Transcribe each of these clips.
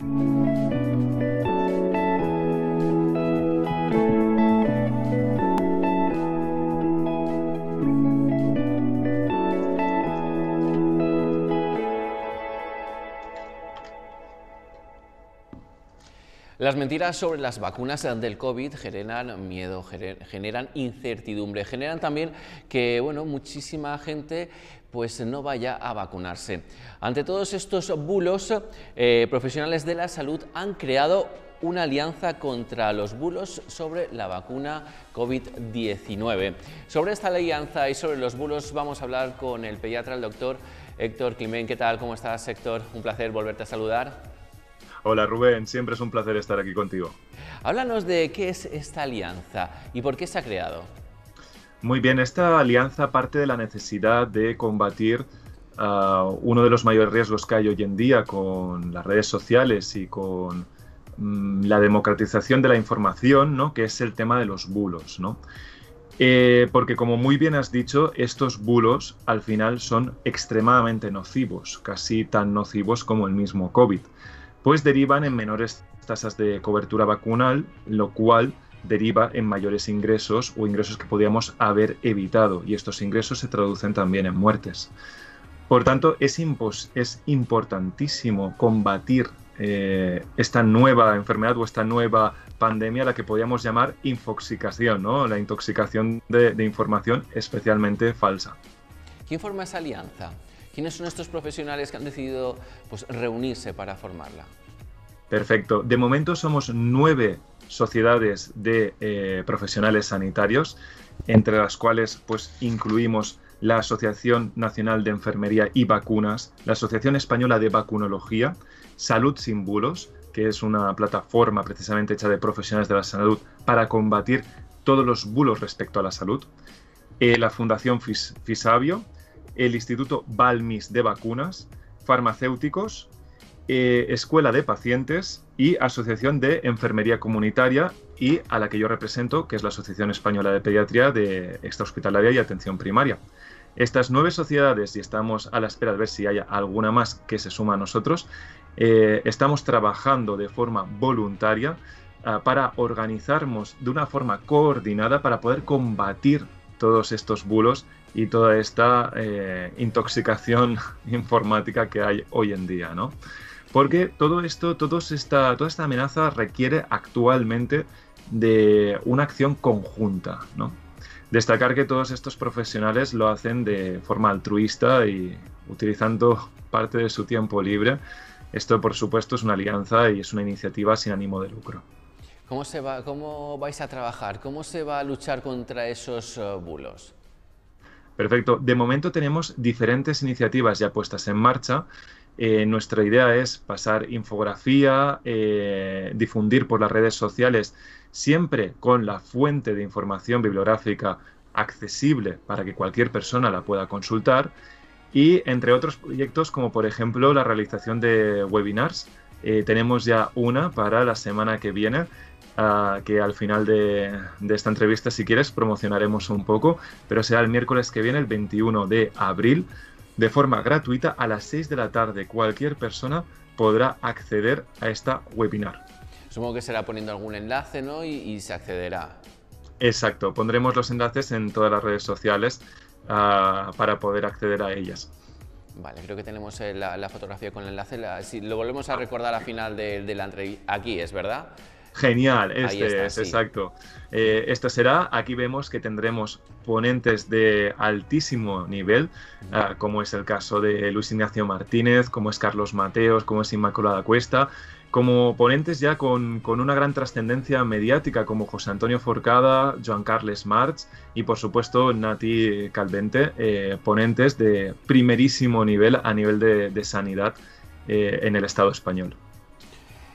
thank you Las mentiras sobre las vacunas del COVID generan miedo, generan incertidumbre, generan también que bueno, muchísima gente pues no vaya a vacunarse. Ante todos estos bulos, eh, profesionales de la salud han creado una alianza contra los bulos sobre la vacuna COVID-19. Sobre esta alianza y sobre los bulos vamos a hablar con el pediatra, el doctor Héctor Climén. ¿Qué tal? ¿Cómo estás, Héctor? Un placer volverte a saludar. Hola Rubén, siempre es un placer estar aquí contigo. Háblanos de qué es esta alianza y por qué se ha creado. Muy bien, esta alianza parte de la necesidad de combatir ah, uno de los mayores riesgos que hay hoy en día con las redes sociales y con mm, la democratización de la información, ¿no? que es el tema de los bulos. Eh, porque como muy bien has dicho, estos bulos al final son extremadamente nocivos, casi tan nocivos como el mismo COVID pues derivan en menores tasas de cobertura vacunal, lo cual deriva en mayores ingresos o ingresos que podíamos haber evitado y estos ingresos se traducen también en muertes. Por tanto, es, importantísimo combatir eh, esta nueva enfermedad o esta nueva pandemia, la que podríamos llamar infoxicación, ¿no? la intoxicación de, de información especialmente falsa. ¿Quién forma esa alianza? ¿Quiénes son estos profesionales que han decidido pues, reunirse para formarla? Perfecto. De momento somos nueve sociedades de eh, profesionales sanitarios, entre las cuales pues, incluimos la Asociación Nacional de Enfermería y Vacunas, la Asociación Española de Vacunología, Salud Sin Bulos, que es una plataforma precisamente hecha de profesionales de la salud para combatir todos los bulos respecto a la salud, eh, la Fundación Fisavio, el Instituto Balmis de Vacunas, farmacéuticos, eh, Escuela de Pacientes y Asociación de Enfermería Comunitaria y a la que yo represento, que es la Asociación Española de Pediatría de Extrahospitalaria y Atención Primaria. Estas nueve sociedades, y estamos a la espera de ver si hay alguna más que se suma a nosotros, eh, estamos trabajando de forma voluntaria ah, para organizarnos de una forma coordinada para poder combatir todos estos bulos y toda esta eh, intoxicación informática que hay hoy en día, ¿no? Porque todo esto, esta, toda esta amenaza requiere actualmente de una acción conjunta, Destacar que todos estos profesionales lo hacen de forma altruista y utilizando parte de su tiempo libre. Esto, por supuesto, es una alianza y es una iniciativa sin ánimo de lucro. ¿Cómo, se va, cómo vais a trabajar? ¿Cómo se va a luchar contra esos eh, bulos? Perfecto. De momento tenemos diferentes iniciativas ya puestas en marcha. Eh, nuestra idea es pasar infografía, eh, difundir por las redes sociales, siempre con la fuente de información bibliográfica accesible para que cualquier persona la pueda consultar y entre otros proyectos como por ejemplo la realización de webinars eh, tenemos ya una para la semana que viene, ah, que al final de, esta entrevista, si quieres, promocionaremos un poco, pero será el miércoles que viene, el 21 de abril, de forma gratuita a las 6 de la tarde. Cualquier persona podrá acceder a esta webinar. Supongo que será poniendo algún enlace, ¿no? Y, se accederá. Exacto, pondremos los enlaces en todas las redes sociales ah, para poder acceder a ellas. Vale, creo que tenemos eh, la, fotografía con el enlace. si lo volvemos a recordar al final de, de la entrevista. Aquí es, ¿verdad? Genial, este es, exacto. Eh, esto será, aquí vemos que tendremos ponentes de altísimo nivel, ah, como es el caso de Luis Ignacio Martínez, como es Carlos Mateos, como es Inmaculada Cuesta, como ponentes ya con, una gran trascendencia mediática como José Antonio Forcada, Joan Carles March y por supuesto Nati Calvente, eh, ponentes de primerísimo nivel a nivel de, sanidad eh, en el Estado español.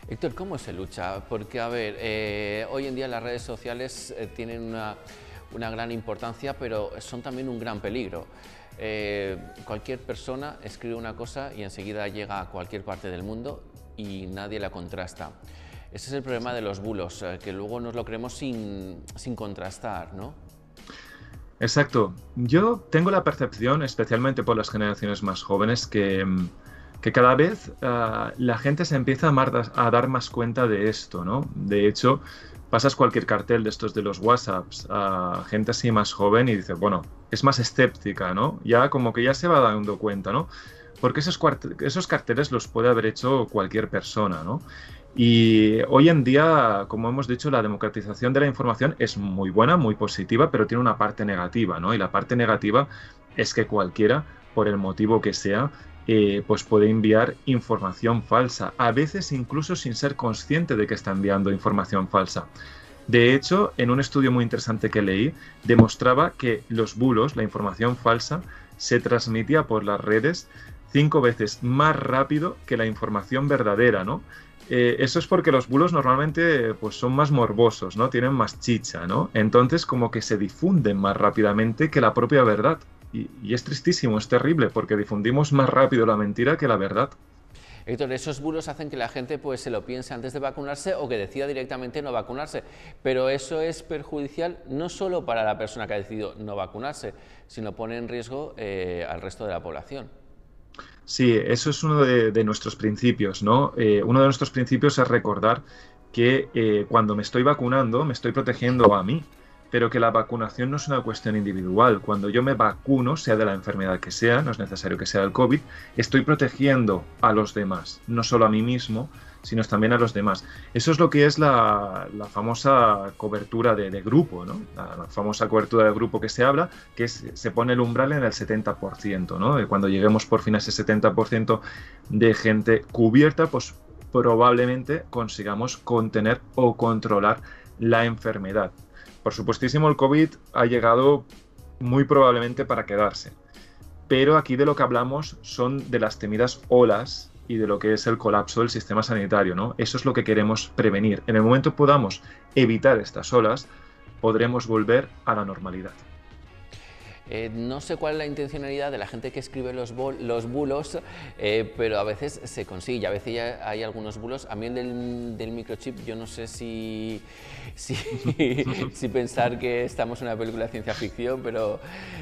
Héctor, ¿cómo se lucha? Porque, a ver, eh, hoy en día las redes sociales tienen una, gran importancia, pero son también un gran peligro. cualquier persona escribe una cosa y enseguida llega a cualquier parte del mundo y nadie la contrasta. Ese es el problema de los bulos, eh, que luego nos lo creemos sin, contrastar, ¿no? Exacto. Yo tengo la percepción, especialmente por las generaciones más jóvenes, que, mm, que cada vez ah, la gente se empieza a, a, dar más cuenta de esto, ¿no? De hecho, pasas cualquier cartel de estos de los WhatsApps a gente así más joven y dices, bueno, es más escéptica, ¿no? Ya como que ya se va dando cuenta, ¿no? porque esos, esos carteles los puede haber hecho cualquier persona, ¿no? Y hoy en día, como hemos dicho, la democratización de la información es muy buena, muy positiva, pero tiene una parte negativa, ¿no? Y la parte negativa es que cualquiera, por el motivo que sea, eh, pues puede enviar información falsa, a veces incluso sin ser consciente de que está enviando información falsa. De hecho, en un estudio muy interesante que leí, demostraba que los bulos, la información falsa, se transmitía por las redes cinco veces más rápido que la información verdadera, ¿no? Eh, eso es porque los bulos normalmente pues, son más morbosos, ¿no? Tienen más chicha, ¿no? Entonces como que se difunden más rápidamente que la propia verdad. Y, es tristísimo, es terrible, porque difundimos más rápido la mentira que la verdad. Héctor, esos bulos hacen que la gente pues, se lo piense antes de vacunarse o que decida directamente no vacunarse. Pero eso es perjudicial no solo para la persona que ha decidido no vacunarse, sino pone en riesgo eh, al resto de la población. Sí, eso es uno de, nuestros principios, ¿no? Eh, uno de nuestros principios es recordar que eh, cuando me estoy vacunando, me estoy protegiendo a mí, pero que la vacunación no es una cuestión individual. Cuando yo me vacuno, sea de la enfermedad que sea, no es necesario que sea el COVID, estoy protegiendo a los demás, no solo a mí mismo, sino también a los demás. Eso es lo que es la, famosa cobertura de, grupo, La, famosa cobertura de grupo que se habla, que se pone el umbral en el 70%, Cuando lleguemos por fin a ese 70% de gente cubierta, pues probablemente consigamos contener o controlar la enfermedad. Por supuestísimo, el COVID ha llegado muy probablemente para quedarse. Pero aquí de lo que hablamos son de las temidas olas y de lo que es el colapso del sistema sanitario. ¿no? Eso es lo que queremos prevenir. En el momento podamos evitar estas olas, podremos volver a la normalidad. Eh, no sé cuál es la intencionalidad de la gente que escribe los, bulos, eh, pero a veces se consigue, a veces ya hay algunos bulos. A mí del, microchip, yo no sé si, pensar que estamos en una película de ciencia ficción, pero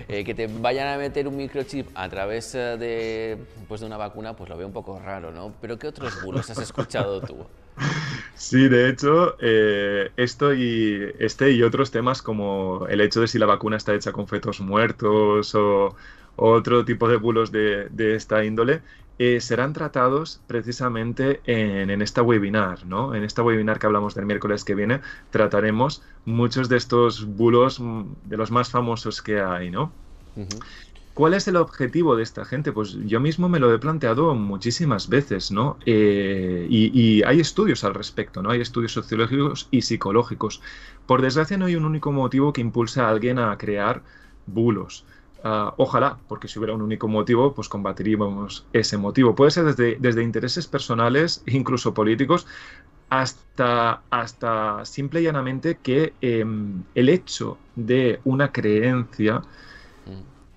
eh, que te vayan a meter un microchip a través de, pues de una vacuna, pues lo veo un poco raro, ¿no? Pero ¿qué otros bulos has escuchado tú? Sí, de hecho, eh, esto y, este y otros temas como el hecho de si la vacuna está hecha con fetos muertos o, otro tipo de bulos de, esta índole, eh, serán tratados precisamente en, esta webinar, ¿no? En esta webinar que hablamos del miércoles que viene, trataremos muchos de estos bulos mm, de los más famosos que hay, ¿no? ¿Cuál es el objetivo de esta gente? Pues yo mismo me lo he planteado muchísimas veces, ¿no? Eh, y, hay estudios al respecto, ¿no? Hay estudios sociológicos y psicológicos. Por desgracia no hay un único motivo que impulse a alguien a crear bulos. Ah, ojalá, porque si hubiera un único motivo, pues combatiríamos ese motivo. Puede ser desde, intereses personales, incluso políticos, hasta, hasta simple y llanamente que em, el hecho de una creencia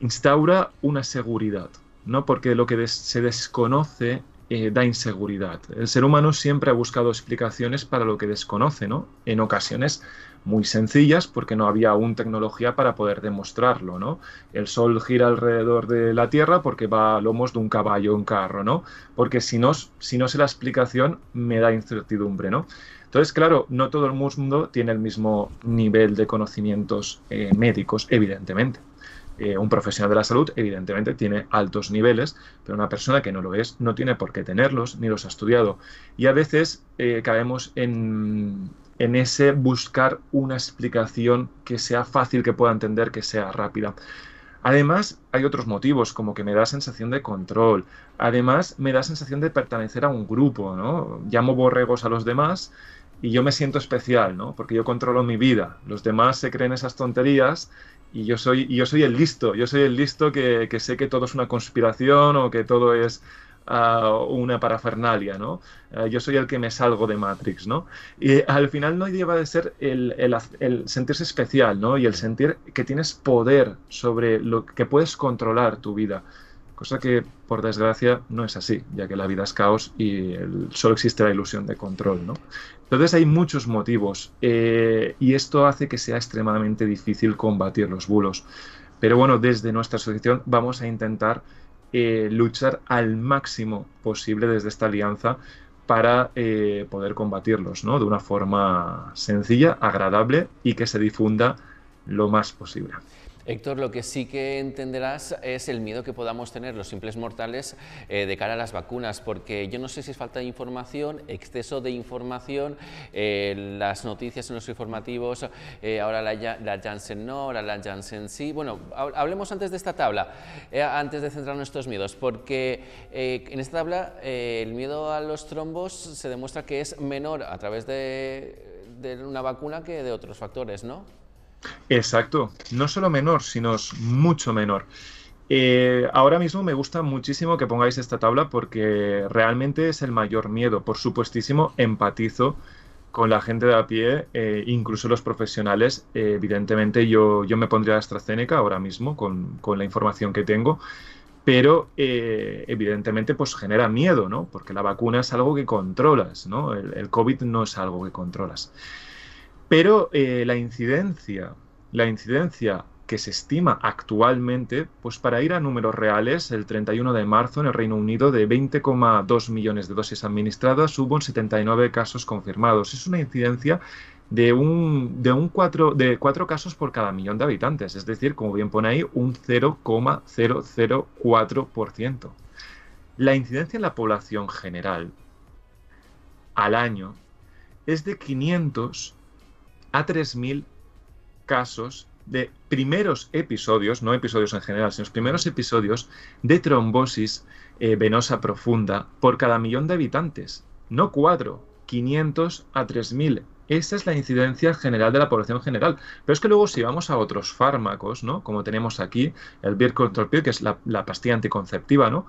instaura una seguridad, ¿no? Porque lo que se desconoce eh, da inseguridad. El ser humano siempre ha buscado explicaciones para lo que desconoce, ¿no? En ocasiones muy sencillas, porque no había aún tecnología para poder demostrarlo, ¿no? El Sol gira alrededor de la Tierra porque va a lomos de un caballo, un carro, ¿no? Porque si no, si no sé la explicación, me da incertidumbre, ¿no? Entonces, claro, no todo el mundo tiene el mismo nivel de conocimientos eh, médicos, evidentemente. Eh, un profesional de la salud evidentemente tiene altos niveles, pero una persona que no lo es no tiene por qué tenerlos ni los ha estudiado. Y a veces eh, caemos en, en ese buscar una explicación que sea fácil, que pueda entender, que sea rápida. Además, hay otros motivos, como que me da sensación de control. Además, me da sensación de pertenecer a un grupo, ¿no? Llamo borregos a los demás y yo me siento especial, ¿no? Porque yo controlo mi vida. Los demás se creen esas tonterías y yo soy, yo soy el listo, yo soy el listo que, sé que todo es una conspiración o que todo es ah, una parafernalia, ¿no? Ah, yo soy el que me salgo de Matrix, ¿no? Y al final no lleva de ser el, el, sentirse especial, ¿no? Y el sentir que tienes poder sobre lo que puedes controlar tu vida, cosa que por desgracia no es así, ya que la vida es caos y solo existe la ilusión de control. ¿no? Entonces hay muchos motivos eh, y esto hace que sea extremadamente difícil combatir los bulos. Pero bueno, desde nuestra asociación vamos a intentar eh, luchar al máximo posible desde esta alianza para eh, poder combatirlos ¿no? de una forma sencilla, agradable y que se difunda lo más posible. Héctor, lo que sí que entenderás es el miedo que podamos tener los simples mortales eh, de cara a las vacunas, porque yo no sé si es falta de información, exceso de información, eh, las noticias en los informativos, eh, ahora la, Janssen no, ahora la Janssen sí. Bueno, hablemos antes de esta tabla, antes de centrar nuestros miedos, porque en esta tabla el miedo a los trombos se demuestra que es menor a través de una vacuna que de otros factores, ¿no? Exacto, no solo menor, sino mucho menor. Eh, ahora mismo me gusta muchísimo que pongáis esta tabla porque realmente es el mayor miedo. Por supuestísimo, empatizo con la gente de a pie, eh, incluso los profesionales. Eh, evidentemente, yo, yo me pondría AstraZeneca ahora mismo con, la información que tengo, pero evidentemente pues genera miedo, ¿no? Porque la vacuna es algo que controlas, ¿no? el COVID no es algo que controlas. Pero eh, la incidencia, la incidencia que se estima actualmente, pues para ir a números reales, el 31 de marzo en el Reino Unido de 20,2 millones de dosis administradas hubo 79 casos confirmados. Es una incidencia de un, de un de 4 casos por cada millón de habitantes, es decir, como bien pone ahí, un 0,004%. La incidencia en la población general al año es de 500 a 3.000 casos de primeros episodios, no episodios en general, sino los primeros episodios de trombosis eh, venosa profunda por cada millón de habitantes. No 4, 500 a 3.000. Esa es la incidencia general de la población general. Pero es que luego si vamos a otros fármacos, ¿no? Como tenemos aquí el Beer Control que es la, la pastilla anticonceptiva, ¿no?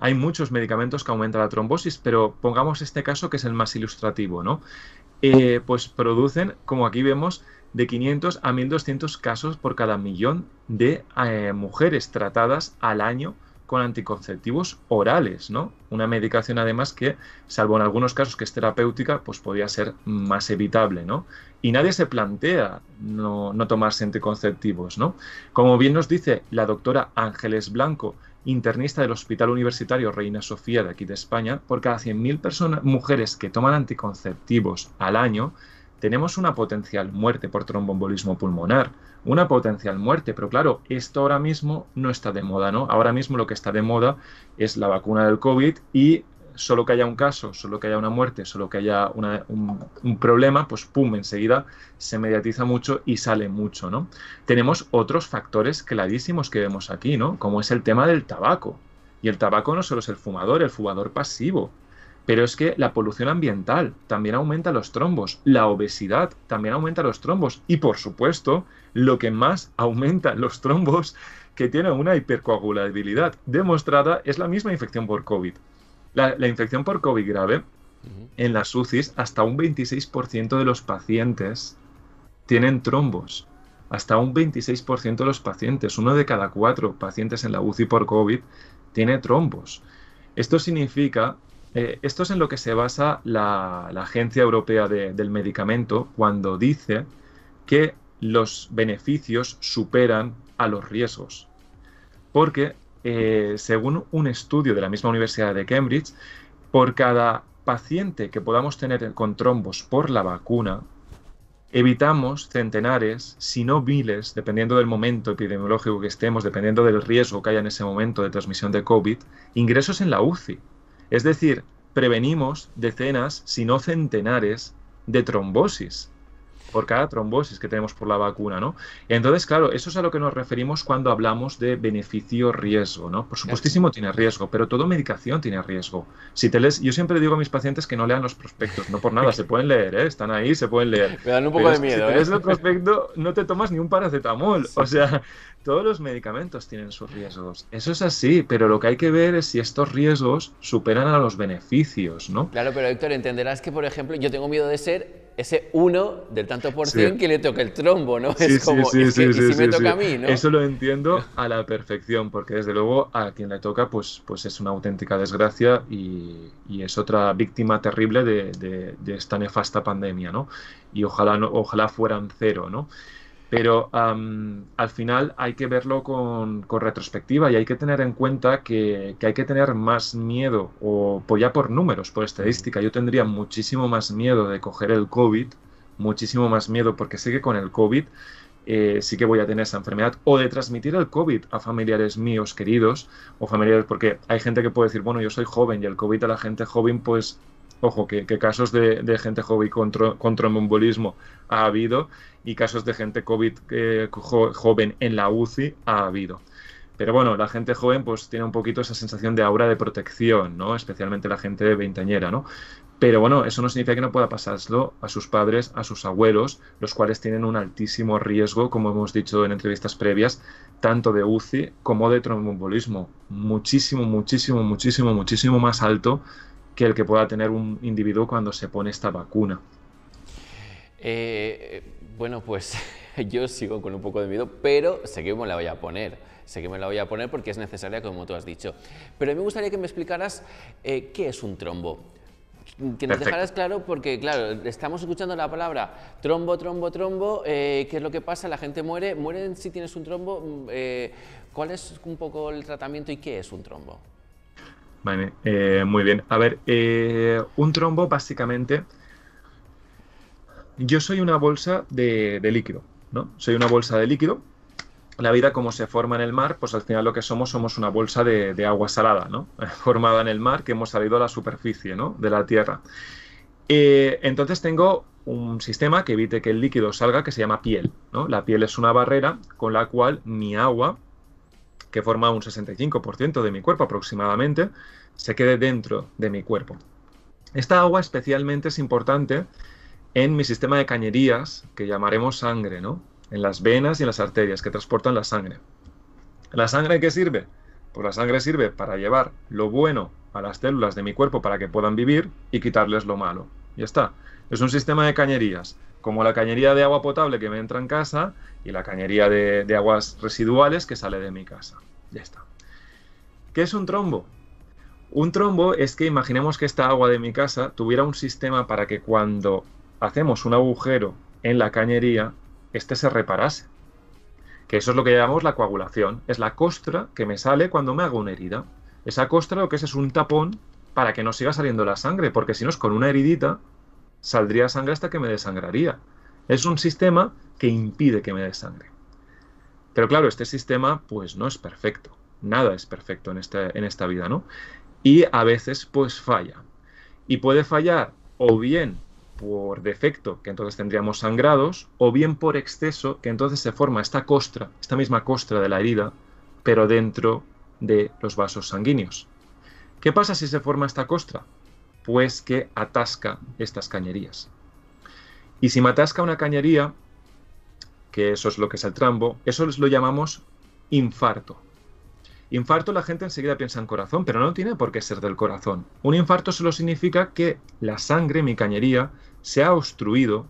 Hay muchos medicamentos que aumentan la trombosis, pero pongamos este caso que es el más ilustrativo, ¿no? Eh, pues producen, como aquí vemos, de 500 a 1.200 casos por cada millón de eh, mujeres tratadas al año con anticonceptivos orales, ¿no? Una medicación además que, salvo en algunos casos que es terapéutica, pues podría ser más evitable, ¿no? Y nadie se plantea no, no tomarse anticonceptivos, ¿no? Como bien nos dice la doctora Ángeles Blanco, internista del Hospital Universitario Reina Sofía de aquí de España, por cada 100.000 personas, mujeres que toman anticonceptivos al año, tenemos una potencial muerte por trombombolismo pulmonar, una potencial muerte, pero claro, esto ahora mismo no está de moda, ¿no? Ahora mismo lo que está de moda es la vacuna del COVID y solo que haya un caso, solo que haya una muerte, solo que haya un, problema, pues pum, enseguida se mediatiza mucho y sale mucho, ¿no? Tenemos otros factores clarísimos que vemos aquí, ¿no? Como es el tema del tabaco. Y el tabaco no solo es el fumador, el fumador pasivo. Pero es que la polución ambiental también aumenta los trombos, la obesidad también aumenta los trombos y por supuesto lo que más aumenta los trombos que tiene una hipercoagulabilidad demostrada es la misma infección por COVID. La, infección por COVID grave en las UCIs, hasta un 26% de los pacientes tienen trombos. Hasta un 26% de los pacientes, uno de cada cuatro pacientes en la UCI por COVID, tiene trombos. Esto significa eh, esto es en lo que se basa la, Agencia Europea del Medicamento cuando dice que los beneficios superan a los riesgos. Porque eh, según un estudio de la misma Universidad de Cambridge, por cada paciente que podamos tener con trombos por la vacuna, evitamos centenares, si no miles, dependiendo del momento epidemiológico que estemos, dependiendo del riesgo que haya en ese momento de transmisión de COVID, ingresos en la UCI. Es decir, prevenimos decenas, si no centenares, de trombosis por cada trombosis que tenemos por la vacuna, ¿no? Entonces, claro, eso es a lo que nos referimos cuando hablamos de beneficio-riesgo, ¿no? Por supuestísimo tiene riesgo, pero toda medicación tiene riesgo. Si te lees, yo siempre digo a mis pacientes que no lean los prospectos, no por nada, se pueden leer, ¿eh? están ahí, se pueden leer. Me dan un poco de miedo. Si ¿eh? el prospecto, no te tomas ni un paracetamol, o sea, todos los medicamentos tienen sus riesgos. Eso es así, pero lo que hay que ver es si estos riesgos superan a los beneficios, ¿no? Claro, pero Héctor, entenderás que, por ejemplo, yo tengo miedo de ser ese uno del tanto por cien que le toca el trombo, ¿no? Sí, es como, que, si me toca a mí, ¿no? Eso lo entiendo a la perfección, porque desde luego a quien le toca, pues, pues es una auténtica desgracia y, es otra víctima terrible de, esta nefasta pandemia, ¿no? Y ojalá, no, ojalá fueran cero, ¿no? Pero al final hay que verlo con, con, retrospectiva y hay que tener en cuenta que, que, hay que tener más miedo, o ya por números, por estadística. Yo tendría muchísimo más miedo de coger el COVID, muchísimo más miedo, porque sé que con el COVID eh, sí que voy a tener esa enfermedad, o de transmitir el COVID a familiares míos queridos, o familiares, porque hay gente que puede decir, bueno, yo soy joven y el COVID a la gente joven, pues ojo, que, casos de, gente joven con contra tromboembolismo ha habido y casos de gente COVID eh, joven en la UCI ha habido. Pero bueno, la gente joven pues tiene un poquito esa sensación de aura de protección, ¿no? Especialmente la gente de veinteañera, ¿no? Pero bueno, eso no significa que no pueda pasárselo a sus padres, a sus abuelos, los cuales tienen un altísimo riesgo, como hemos dicho en entrevistas previas, tanto de UCI como de trombombolismo, Muchísimo, muchísimo, muchísimo, muchísimo más alto que el que pueda tener un individuo cuando se pone esta vacuna. Eh, bueno, pues yo sigo con un poco de miedo, pero sé que me la voy a poner. Sé que me la voy a poner porque es necesaria, como tú has dicho. Pero a mí me gustaría que me explicaras eh, qué es un trombo que nos dejaras claro, porque claro, estamos escuchando la palabra trombo, trombo, trombo, eh, ¿qué es lo que pasa? La gente muere, mueren si tienes un trombo, mm, ¿cuál es un poco el tratamiento y qué es un trombo? Vale, eh, muy bien. A ver, eh, un trombo básicamente... Yo soy una bolsa de, líquido, ¿no? Soy una bolsa de líquido la vida como se forma en el mar, pues al final lo que somos somos una bolsa de, agua salada, ¿no? Formada en el mar que hemos salido a la superficie, ¿no? De la Tierra. Eh, entonces tengo un sistema que evite que el líquido salga que se llama piel, ¿no? La piel es una barrera con la cual mi agua que forma un 65% de mi cuerpo aproximadamente, se quede dentro de mi cuerpo. Esta agua especialmente es importante en mi sistema de cañerías, que llamaremos sangre, ¿no? En las venas y en las arterias que transportan la sangre. ¿La sangre qué sirve? Pues la sangre sirve para llevar lo bueno a las células de mi cuerpo para que puedan vivir y quitarles lo malo. Ya está. Es un sistema de cañerías como la cañería de agua potable que me entra en casa y la cañería de, aguas residuales que sale de mi casa. Ya está. ¿Qué es un trombo? Un trombo es que imaginemos que esta agua de mi casa tuviera un sistema para que cuando hacemos un agujero en la cañería, este se reparase. Que eso es lo que llamamos la coagulación. Es la costra que me sale cuando me hago una herida. Esa costra lo que es es un tapón para que no siga saliendo la sangre, porque si no es con una heridita saldría sangre hasta que me desangraría. Es un sistema que impide que me desangre. Pero claro, este sistema pues no es perfecto. Nada es perfecto en, en esta vida, ¿no? Y a veces pues falla. Y puede fallar o bien por defecto, que entonces tendríamos sangrados, o bien por exceso, que entonces se forma esta costra, esta misma costra de la herida, pero dentro de los vasos sanguíneos. ¿Qué pasa si se forma esta costra? pues que atasca estas cañerías. Y si me atasca una cañería, que eso es lo que es el trambo, eso lo llamamos infarto. Infarto la gente enseguida piensa en corazón, pero no tiene por qué ser del corazón. Un infarto solo significa que la sangre, mi cañería, se ha obstruido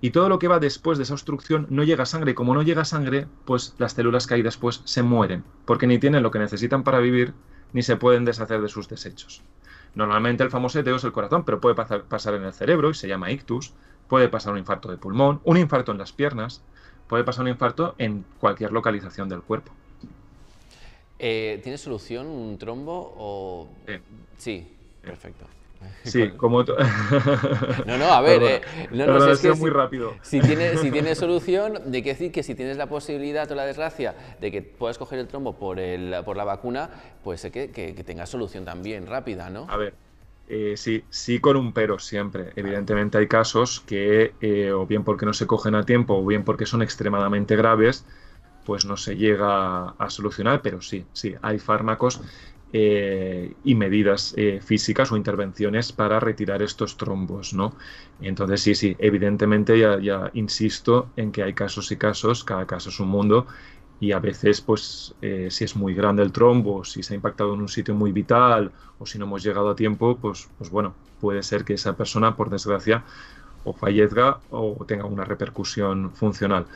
y todo lo que va después de esa obstrucción no llega a sangre. Y como no llega a sangre, pues las células que hay después se mueren, porque ni tienen lo que necesitan para vivir, ni se pueden deshacer de sus desechos. Normalmente el famoso ETO es el corazón, pero puede pasar, en el cerebro y se llama ictus, puede pasar un infarto de pulmón, un infarto en las piernas, puede pasar un infarto en cualquier localización del cuerpo. Eh, ¿Tiene solución un trombo o...? sí. Perfecto. Sí, como... no, no, a ver, eh, no, no, si muy rápido. Si tienes tiene solución, de qué decir que si tienes la posibilidad o la desgracia de que puedas coger el trombo por, el, por la vacuna, pues eh, que, que, tengas solución también rápida, ¿no? A ver, eh, sí, sí con un pero siempre. Evidentemente hay casos que o bien porque no se cogen a tiempo o bien porque son extremadamente graves, pues no se llega a solucionar, pero sí, sí, hay fármacos eh, y medidas eh, físicas o intervenciones para retirar estos trombos, ¿no? Entonces, sí, sí, evidentemente ya, insisto en que hay casos y casos, cada caso es un mundo, y a veces, pues, eh, si es muy grande el trombo, si se ha impactado en un sitio muy vital, o si no hemos llegado a tiempo, pues, pues bueno, puede ser que esa persona, por desgracia, o fallezca o tenga una repercusión funcional.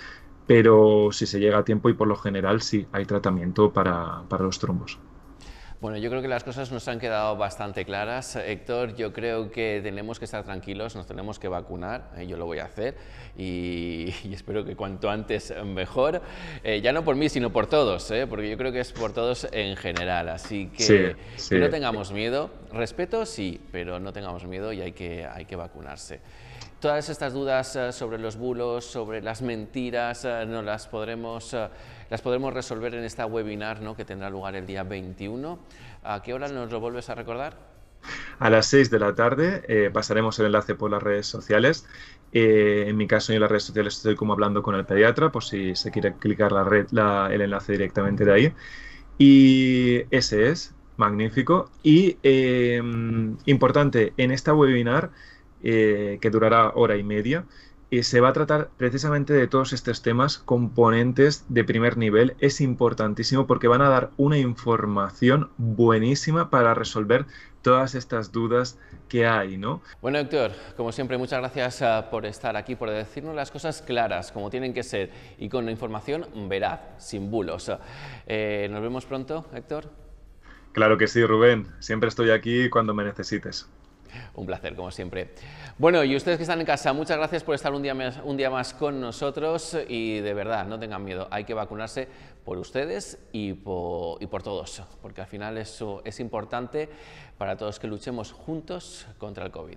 Pero si se llega a tiempo y por lo general sí hay tratamiento para los trombos. Bueno, yo creo que las cosas nos han quedado bastante claras. Héctor, yo creo que tenemos que estar tranquilos, nos tenemos que vacunar, eh, yo lo voy a hacer y, espero que cuanto antes mejor, eh, ya no por mí, sino por todos, eh, porque yo creo que es por todos en general. Así que, que no tengamos miedo, respeto sí, pero no tengamos miedo y hay que, hay que vacunarse. Todas estas dudas sobre los bulos, sobre las mentiras, no las podremos las podremos resolver en esta webinar ¿no? que tendrá lugar el día 21. ¿A qué hora nos lo vuelves a recordar? A las 6 de la tarde eh, pasaremos el enlace por las redes sociales. Eh, en mi caso, yo en las redes sociales estoy como hablando con el pediatra, por si se quiere clicar la el enlace directamente de ahí. Y ese es magnífico. Y eh, importante, en esta webinar, que durará hora y media, y se va a tratar precisamente de todos estos temas, componentes de primer nivel. Es importantísimo porque van a dar una información buenísima para resolver todas estas dudas que hay, ¿no? Bueno, Héctor, como siempre, muchas gracias ah, por estar aquí, por decirnos las cosas claras, como tienen que ser, y con información veraz, sin bulos. Ah, eh, nos vemos pronto, Héctor. Claro que sí, Rubén. Siempre estoy aquí cuando me necesites. Un placer, como siempre. Bueno, y ustedes que están en casa, muchas gracias por estar un día, más, un día más con nosotros y de verdad, no tengan miedo, hay que vacunarse por ustedes y por, y por todos, porque al final eso es importante para todos que luchemos juntos contra el COVID.